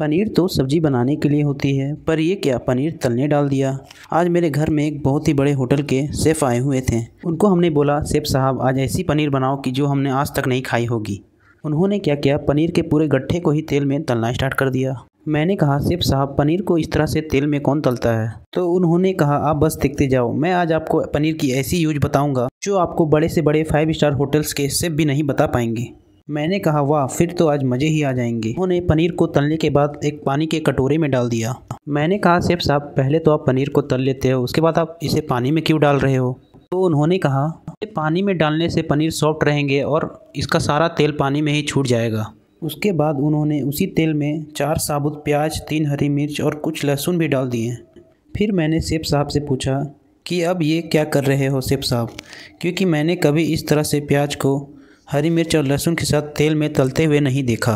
पनीर तो सब्जी बनाने के लिए होती है पर ये क्या पनीर तलने डाल दिया आज मेरे घर में एक बहुत ही बड़े होटल के सेफ आए हुए थे उनको हमने बोला सेफ साहब आज ऐसी पनीर बनाओ कि जो हमने आज तक नहीं खाई होगी उन्होंने क्या किया पनीर के पूरे गट्ठे को ही तेल में तलना स्टार्ट कर दिया मैंने कहा सेफ साहब पनीर को इस तरह से तेल में कौन तलता है तो उन्होंने कहा आप बस देखते जाओ मैं आज आपको पनीर की ऐसी यूज बताऊंगा जो आपको बड़े से बड़े फाइव स्टार होटल्स के सेफ भी नहीं बता पाएंगे मैंने कहा वाह फिर तो आज मज़े ही आ जाएंगे उन्होंने पनीर को तलने के बाद एक पानी के कटोरे में डाल दिया मैंने कहा सेफ साहब पहले तो आप पनीर को तल लेते हो उसके बाद आप इसे पानी में क्यों डाल रहे हो तो उन्होंने कहा पानी में डालने से पनीर सॉफ्ट रहेंगे और इसका सारा तेल पानी में ही छूट जाएगा उसके बाद उन्होंने उसी तेल में चार साबुत प्याज तीन हरी मिर्च और कुछ लहसुन भी डाल दिए फिर मैंने सेफ साहब से पूछा कि अब ये क्या कर रहे हो सेफ साहब क्योंकि मैंने कभी इस तरह से प्याज को हरी मिर्च और लहसुन के साथ तेल में तलते हुए नहीं देखा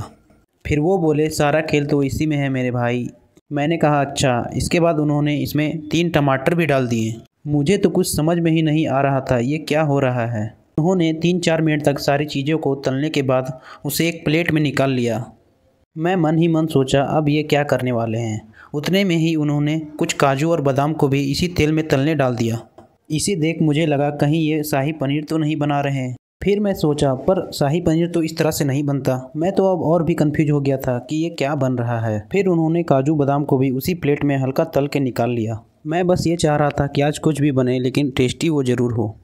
फिर वो बोले सारा खेल तो इसी में है मेरे भाई मैंने कहा अच्छा इसके बाद उन्होंने इसमें तीन टमाटर भी डाल दिए मुझे तो कुछ समझ में ही नहीं आ रहा था ये क्या हो रहा है उन्होंने तीन चार मिनट तक सारी चीज़ों को तलने के बाद उसे एक प्लेट में निकाल लिया मैं मन ही मन सोचा अब ये क्या करने वाले हैं उतने में ही उन्होंने कुछ काजू और बादाम को भी इसी तेल में तलने डाल दिया इसे देख मुझे लगा कहीं ये शाही पनीर तो नहीं बना रहे हैं फिर मैं सोचा पर शाही पनीर तो इस तरह से नहीं बनता मैं तो अब और भी कंफ्यूज हो गया था कि ये क्या बन रहा है फिर उन्होंने काजू बादाम को भी उसी प्लेट में हल्का तल के निकाल लिया मैं बस ये चाह रहा था कि आज कुछ भी बने लेकिन टेस्टी वो ज़रूर हो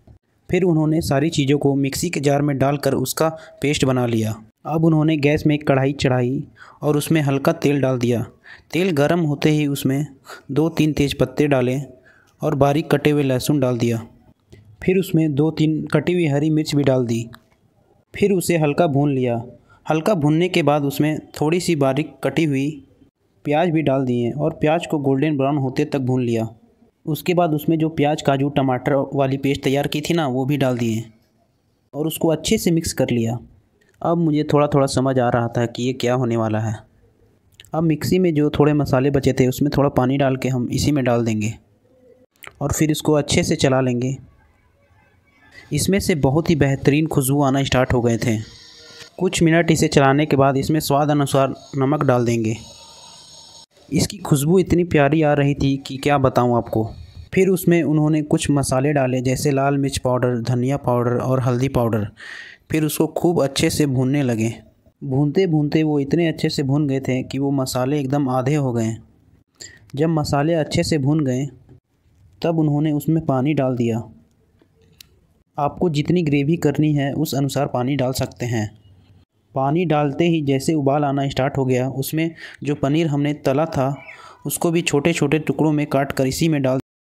फिर उन्होंने सारी चीज़ों को मिक्सी के जार में डालकर उसका पेस्ट बना लिया अब उन्होंने गैस में एक कढ़ाई चढ़ाई और उसमें हल्का तेल डाल दिया तेल गर्म होते ही उसमें दो तीन तेज़ पत्ते डाले और बारीक कटे हुए लहसुन डाल दिया फिर उसमें दो तीन कटी हुई हरी मिर्च भी डाल दी फिर उसे हल्का भून लिया हल्का भूनने के बाद उसमें थोड़ी सी बारीक कटी हुई प्याज भी डाल दिए और प्याज को गोल्डन ब्राउन होते तक भून लिया उसके बाद उसमें जो प्याज काजू टमाटर वाली पेस्ट तैयार की थी ना वो भी डाल दिए और उसको अच्छे से मिक्स कर लिया अब मुझे थोड़ा थोड़ा समझ आ रहा था कि ये क्या होने वाला है अब मिक्सी में जो थोड़े मसाले बचे थे उसमें थोड़ा पानी डाल के हम इसी में डाल देंगे और फिर इसको अच्छे से चला लेंगे इसमें से बहुत ही बेहतरीन खुशबू आना स्टार्ट हो गए थे कुछ मिनट इसे चलाने के बाद इसमें स्वाद अनुसार नमक डाल देंगे इसकी खुशबू इतनी प्यारी आ रही थी कि क्या बताऊं आपको फिर उसमें उन्होंने कुछ मसाले डाले जैसे लाल मिर्च पाउडर धनिया पाउडर और हल्दी पाउडर फिर उसको खूब अच्छे से भूनने लगे भूनते भूनते वो इतने अच्छे से भून गए थे कि वो मसाले एकदम आधे हो गए जब मसाले अच्छे से भून गए तब उन्होंने उसमें पानी डाल दिया आपको जितनी ग्रेवी करनी है उस अनुसार पानी डाल सकते हैं पानी डालते ही जैसे उबाल आना स्टार्ट हो गया उसमें जो पनीर हमने तला था उसको भी छोटे छोटे टुकड़ों में काट कर इसी में डाल